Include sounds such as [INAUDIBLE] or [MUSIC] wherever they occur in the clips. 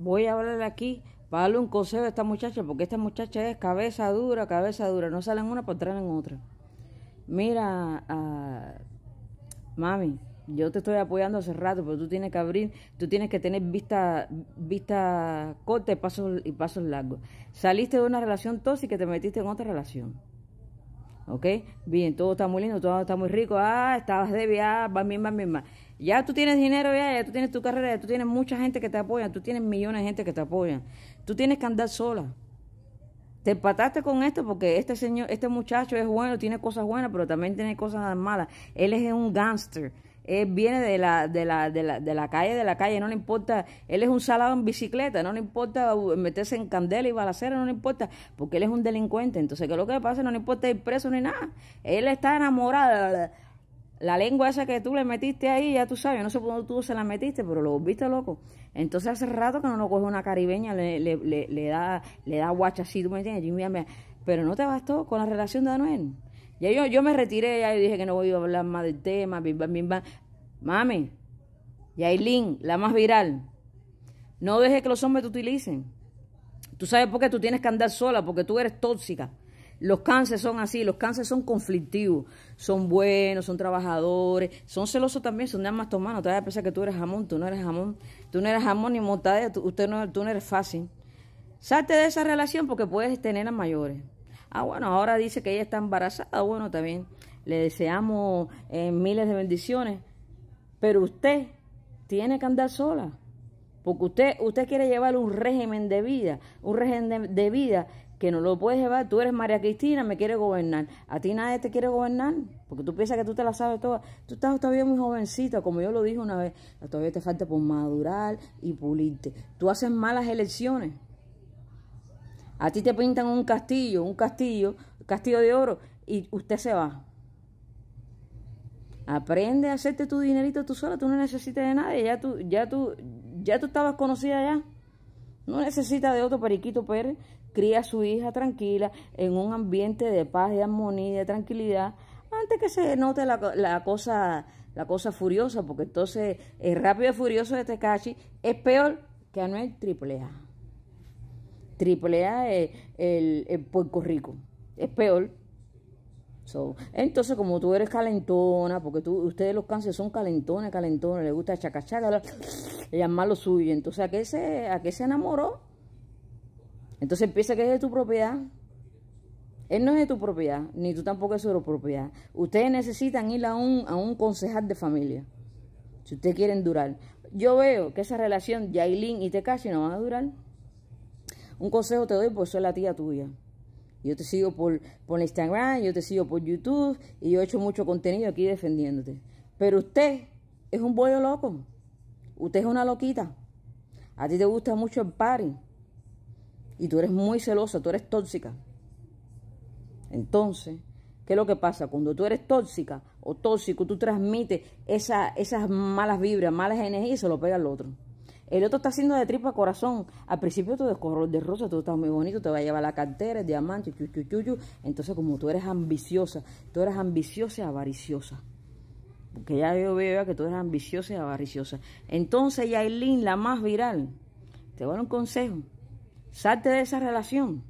voy a hablar aquí para darle un consejo a esta muchacha, porque esta muchacha es cabeza dura, cabeza dura, no salen una para entrar en otra. Mira, ah, mami, yo te estoy apoyando hace rato, pero tú tienes que abrir, tú tienes que tener vista, vista corta y pasos, y pasos largos. Saliste de una relación tóxica y te metiste en otra relación. ¿Ok? Bien, todo está muy lindo, todo está muy rico. Ah, estabas de ah, va mi ya tú tienes dinero, ya, tú tienes tu carrera, ya tú tienes mucha gente que te apoya, tú tienes millones de gente que te apoya. Tú tienes que andar sola. Te empataste con esto porque este señor, este muchacho es bueno, tiene cosas buenas, pero también tiene cosas malas. Él es un gángster. Él viene de la, de la, de, la, de, la, calle, de la calle, no le importa. Él es un salado en bicicleta, no le importa meterse en candela y balacera, no le importa, porque él es un delincuente. Entonces, que lo que pasa? No le importa ir preso ni nada. Él está enamorado la lengua esa que tú le metiste ahí, ya tú sabes, no sé por dónde tú se la metiste, pero lo volviste loco. Entonces hace rato que no lo coge una caribeña, le, le, le, da le da guacha así, ¿tú me entiendes? pero no te bastó con la relación de Anuel. Ya yo, yo me retiré, ya dije que no voy a hablar más del tema, bim, bim, Mami, Yailin, la más viral, no dejes que los hombres te utilicen. Tú sabes por qué tú tienes que andar sola, porque tú eres tóxica. Los cánceres son así, los cánceres son conflictivos, son buenos, son trabajadores, son celosos también, son de más tomando Te vas a pensar que tú eres jamón, tú no eres jamón, tú no eres jamón ni montada, tú, no, tú no eres fácil. Salte de esa relación porque puedes tener a mayores. Ah, bueno, ahora dice que ella está embarazada, bueno, también le deseamos eh, miles de bendiciones, pero usted tiene que andar sola. Porque usted, usted quiere llevar un régimen de vida, un régimen de vida que no lo puedes llevar. Tú eres María Cristina, me quiere gobernar. A ti nadie te quiere gobernar, porque tú piensas que tú te la sabes toda. Tú estás todavía muy jovencita, como yo lo dije una vez. Todavía te falta por madurar y pulirte. Tú haces malas elecciones. A ti te pintan un castillo, un castillo, castillo de oro, y usted se va. Aprende a hacerte tu dinerito tú sola, tú no necesitas de nadie, ya tú, ya tú, ya tú estabas conocida ya. No necesitas de otro periquito Pérez, cría a su hija tranquila, en un ambiente de paz, de armonía, de tranquilidad, antes que se note la, cosa la cosa furiosa, porque entonces el rápido y furioso de Tekashi es peor que Anuel Triple A. Triple A es el, el, Puerto Rico, es peor. entonces, como tú eres calentona, porque tú, ustedes los cánceres son calentones, calentones, les gusta chacachaca, lo suyo. Entonces, ¿a qué se, a qué se enamoró? Entonces piensa que es de tu propiedad. Él no es de tu propiedad, ni tú tampoco es su propiedad. Ustedes necesitan ir a un, a un concejal de familia. Si ustedes quieren durar. Yo veo que esa relación Yailin y Tekashi no van a durar. Un consejo te doy, porque soy la tía tuya. Yo te sigo por, por Instagram, yo te sigo por YouTube y yo he hecho mucho contenido aquí defendiéndote. Pero usted es un bollo loco. Usted es una loquita. A ti te gusta mucho el party y tú eres muy celosa, tú eres tóxica. Entonces, ¿qué es lo que pasa? Cuando tú eres tóxica o tóxico, tú transmites esas malas vibras, malas energías y se lo pega al otro. El otro está haciendo de tripa corazón. Al principio tú de color de rosa, tú estás muy bonito, te va a llevar la cartera, el diamante, chu, Entonces, como tú eres ambiciosa, tú eres ambiciosa y avariciosa. Porque ya yo veo que tú eres ambiciosa y avariciosa. Entonces, Yailin, la más viral, te voy a dar un consejo. Salte de esa relación.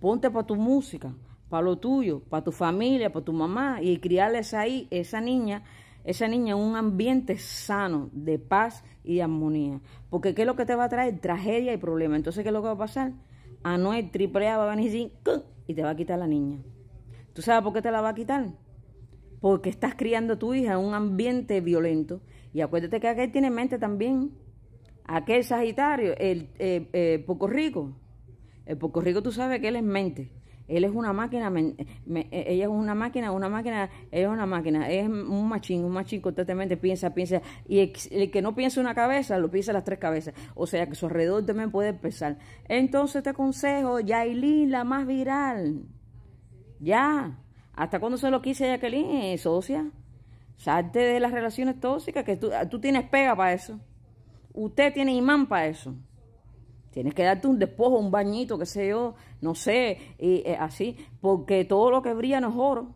Ponte para tu música, para lo tuyo, para tu familia, para tu mamá y criarles ahí esa niña, esa niña un ambiente sano de paz y de armonía. Porque ¿qué es lo que te va a traer? Tragedia y problema. Entonces, ¿qué es lo que va a pasar? no triple A va a venir y te va a quitar la niña. ¿Tú sabes por qué te la va a quitar? Porque estás criando a tu hija en un ambiente violento. Y acuérdate que aquel tiene mente también. Aquel Sagitario, el eh, eh, Poco Rico, el Poco Rico tú sabes que él es mente. Él es una máquina, eh, ella es una máquina, una máquina, ella es una máquina, es un machín, un machín constantemente piensa, piensa, y el, que no piensa una cabeza, lo piensa las tres cabezas, o sea que su alrededor también puede pensar. Entonces te este aconsejo, Yailin, la más viral, ya, ¿hasta cuando se lo quise Jacqueline, socia? Salte de las relaciones tóxicas, que tú tienes pega para eso. Usted tiene imán para eso. Tienes que darte un despojo, un bañito, qué sé yo, no sé, y, eh, así, porque todo lo que brilla no es oro.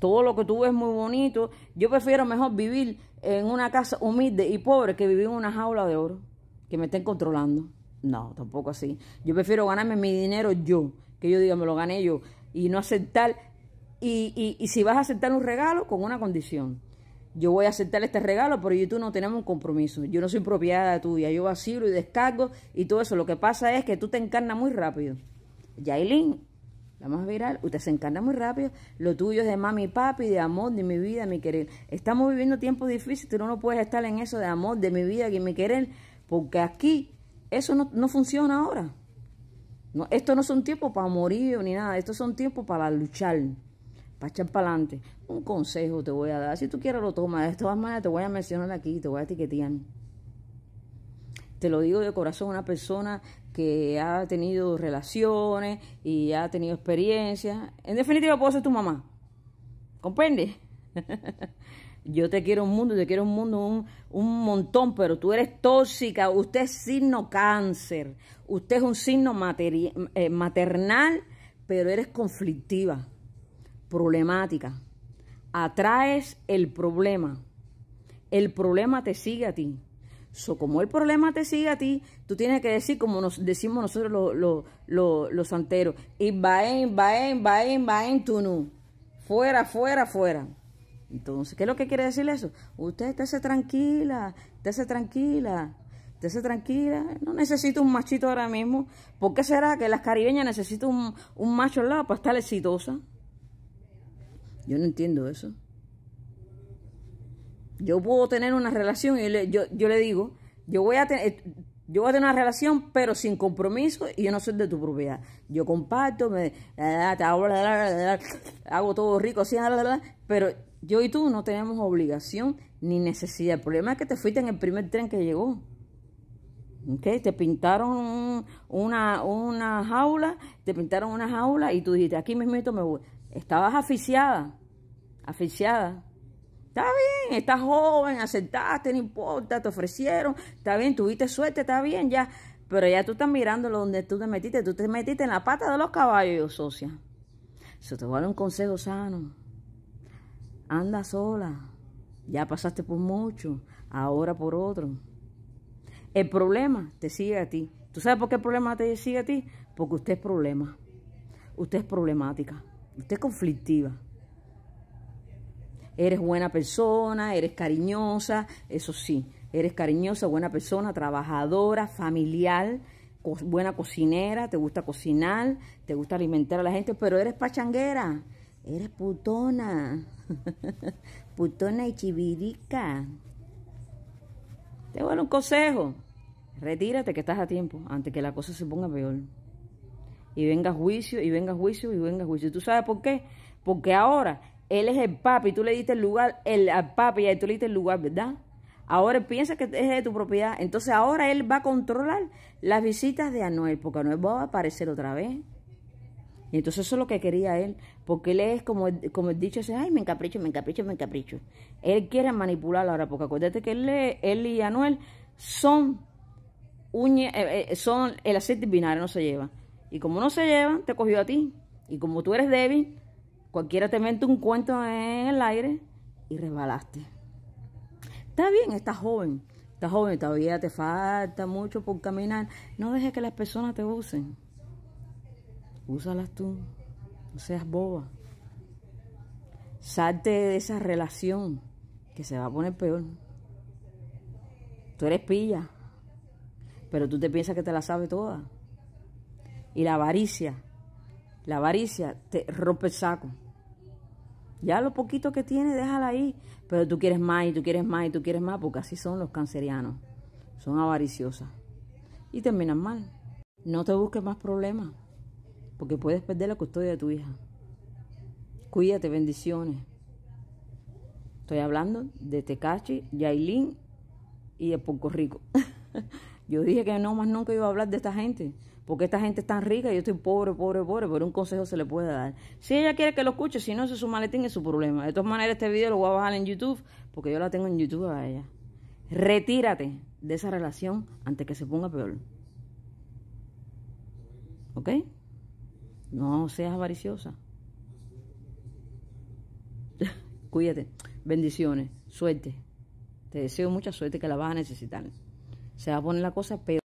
Todo lo que tú ves muy bonito. Yo prefiero mejor vivir en una casa humilde y pobre que vivir en una jaula de oro, que me estén controlando. No, tampoco así. Yo prefiero ganarme mi dinero yo, que yo diga, me lo gané yo, y no aceptar. y, y si vas a aceptar un regalo, con una condición yo voy a aceptar este regalo, pero yo y tú no tenemos un compromiso. Yo no soy propiedad tuya. Yo vacilo y descargo y todo eso. Lo que pasa es que tú te encarnas muy rápido. Yailin, la más viral, usted se encarna muy rápido. Lo tuyo es de mami y papi, de amor, de mi vida, mi querer. Estamos viviendo tiempos difíciles. Tú no puedes estar en eso de amor, de mi vida, de mi querer. Porque aquí eso no, funciona ahora. esto no son tiempos para morir ni nada. Estos son tiempos para luchar para echar para adelante. Un consejo te voy a dar. Si tú quieres lo tomas. De todas maneras te voy a mencionar aquí, te voy a etiquetear. Te lo digo de corazón, una persona que ha tenido relaciones y ha tenido experiencia. En definitiva, puedo ser tu mamá. ¿Comprende? [LAUGHS] Yo te quiero un mundo, te quiero un mundo, un, montón, pero tú eres tóxica. Usted es signo cáncer. Usted es un signo eh, maternal, pero eres conflictiva problemática. Atraes el problema. El problema te sigue a ti. So, como el problema te sigue a ti, tú tienes que decir como nos decimos nosotros los, los, los, santeros. en, va en tú no. Fuera, fuera, fuera. Entonces, ¿qué es lo que quiere decir eso? Usted esté tranquila, esté tranquila, esté tranquila. No necesito un machito ahora mismo. ¿Por qué será que las caribeñas necesitan un, un macho al lado para estar exitosa? Yo no entiendo eso. Yo puedo tener una relación y yo, yo, le digo, yo voy, a tener, eh, yo voy a tener una relación, pero sin compromiso y yo no soy de tu propiedad. Yo comparto, me, hago todo rico, así, pero yo y tú no tenemos obligación ni necesidad. El problema es que te fuiste en el primer tren que llegó. Okay, te pintaron una, una jaula, te pintaron una jaula y tú dijiste, aquí esto me voy. Estabas aficiada, asfixiada. Está bien, estás joven, aceptaste, no importa, te ofrecieron, está bien, tuviste suerte, está bien, ya. Pero ya tú estás mirando donde tú te metiste, tú te metiste en la pata de los caballos, socia. Eso te vale un consejo sano. Anda sola. Ya pasaste por mucho, ahora por otro. El problema te sigue a ti. ¿Tú sabes por qué el problema te sigue a ti? Porque usted es problema. Usted es problemática. Usted es conflictiva. Eres buena persona, eres cariñosa, eso sí, eres cariñosa, buena persona, trabajadora, familiar, buena cocinera, te gusta cocinar, te gusta alimentar a la gente, pero eres pachanguera, eres putona, [LAUGHS] putona y chivirica. Te voy a dar un consejo, retírate que estás a tiempo antes que la cosa se ponga peor. Y venga juicio, y venga juicio, y venga juicio. ¿Tú sabes por qué? Porque ahora él es el papi, tú le diste el lugar, el, al papi, y tú le diste el lugar, ¿verdad? Ahora piensa que es de tu propiedad. Entonces ahora él va a controlar las visitas de Anuel, porque Anuel va a aparecer otra vez. Y entonces eso es lo que quería él, porque él es como, como el dicho ese, ay, me encapricho, me encapricho, me encapricho. Él quiere manipular ahora, porque acuérdate que él, él y Anuel son, eh, eh, son el aceite binario, no se lleva. Y como no se llevan, te cogió a ti. Y como tú eres débil, cualquiera te mete un cuento en el aire y resbalaste. Está bien, estás joven. Estás joven, todavía te falta mucho por caminar. No dejes que las personas te usen. Úsalas tú. No seas boba. Salte de esa relación que se va a poner peor. Tú eres pilla, pero tú te piensas que te la sabes toda. Y la avaricia, la avaricia te rompe el saco. Ya lo poquito que tiene déjala ahí. Pero tú quieres más y tú quieres más y tú quieres más, porque así son los cancerianos. Son avariciosas. Y terminan mal. No te busques más problemas, porque puedes perder la custodia de tu hija. Cuídate, bendiciones. Estoy hablando de Tecachi, Yailin y de Poco Rico. [LAUGHS] Yo dije que no más nunca iba a hablar de esta gente porque esta gente es tan rica y yo estoy pobre, pobre, pobre, pero un consejo se le puede dar. Si ella quiere que lo escuche, si no, ese es su maletín, es su problema. De todas maneras, este video lo voy a bajar en YouTube, porque yo la tengo en YouTube a ella. Retírate de esa relación antes que se ponga peor. ¿Ok? No seas avariciosa. [LAUGHS] Cuídate. Bendiciones. Suerte. Te deseo mucha suerte que la vas a necesitar. Se va a poner la cosa peor.